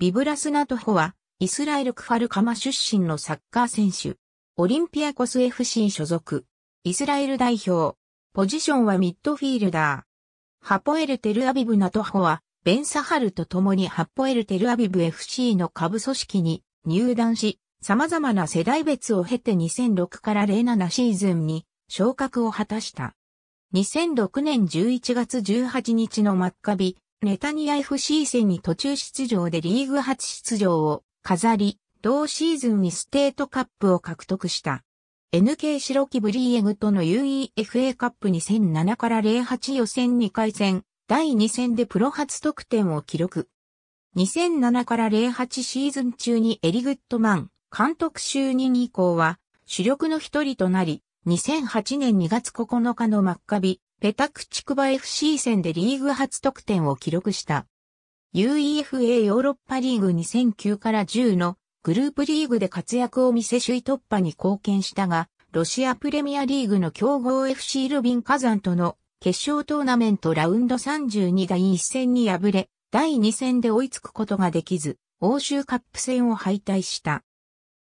ビブラスナトホは、イスラエルクファルカマ出身のサッカー選手。オリンピアコス FC 所属。イスラエル代表。ポジションはミッドフィールダー。ハポエルテルアビブナトホは、ベンサハルと共にハポエルテルアビブ FC の下部組織に入団し、様々な世代別を経て2006から07シーズンに昇格を果たした。2006年11月18日のマッカビ、ネタニヤ f c 戦に途中出場でリーグ初出場を飾り、同シーズンにステートカップを獲得した。NK 白木ブリーエグとの UEFA カップ2007から08予選2回戦、第2戦でプロ初得点を記録。2007から08シーズン中にエリグッドマン、監督就任以降は主力の一人となり、2008年2月9日のマッカビ、ペタクチクバ FC 戦でリーグ初得点を記録した。UEFA ヨーロッパリーグ2009から10のグループリーグで活躍を見せ首位突破に貢献したが、ロシアプレミアリーグの強豪 FC ルビン火山との決勝トーナメントラウンド32第1戦に敗れ、第2戦で追いつくことができず、欧州カップ戦を敗退した。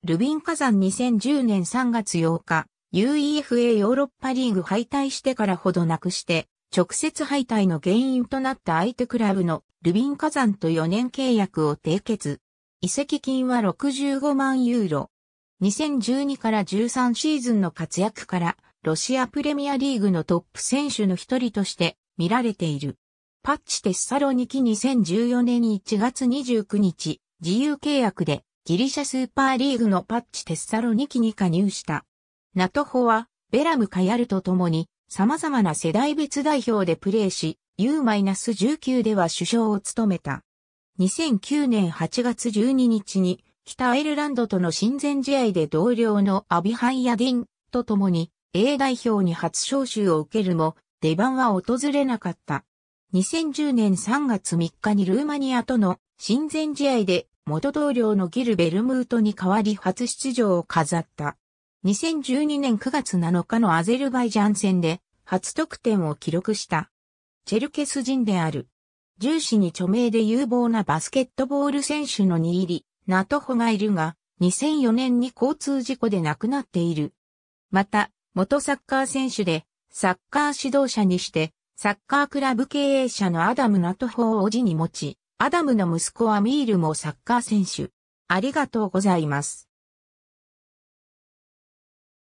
ルビン火山2010年3月8日、UEFA ヨーロッパリーグ敗退してからほどなくして、直接敗退の原因となった相手クラブのルビン火山と4年契約を締結。移籍金は65万ユーロ。2012から13シーズンの活躍から、ロシアプレミアリーグのトップ選手の一人として見られている。パッチテッサロニキ2014年1月29日、自由契約でギリシャスーパーリーグのパッチテッサロニキに加入した。ナトホは、ベラム・カヤルと共に、様々な世代別代表でプレーし、U-19 では首相を務めた。2009年8月12日に、北アイルランドとの親善試合で同僚のアビハイヤディンと共に A 代表に初招集を受けるも、出番は訪れなかった。2010年3月3日にルーマニアとの親善試合で元同僚のギルベルムートに代わり初出場を飾った。2012年9月7日のアゼルバイジャン戦で初得点を記録した。チェルケス人である。重視に著名で有望なバスケットボール選手の握入り、ナトホがいるが、2004年に交通事故で亡くなっている。また、元サッカー選手で、サッカー指導者にして、サッカークラブ経営者のアダム・ナトホをおじに持ち、アダムの息子はミールもサッカー選手。ありがとうございます。